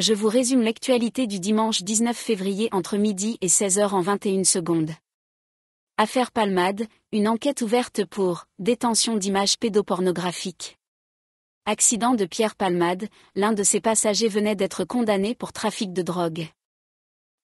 je vous résume l'actualité du dimanche 19 février entre midi et 16h en 21 secondes. Affaire Palmade, une enquête ouverte pour détention d'images pédopornographiques. Accident de Pierre Palmade, l'un de ses passagers venait d'être condamné pour trafic de drogue.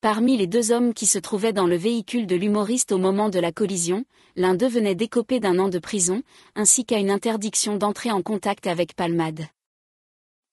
Parmi les deux hommes qui se trouvaient dans le véhicule de l'humoriste au moment de la collision, l'un d'eux venait d'un an de prison, ainsi qu'à une interdiction d'entrer en contact avec Palmade.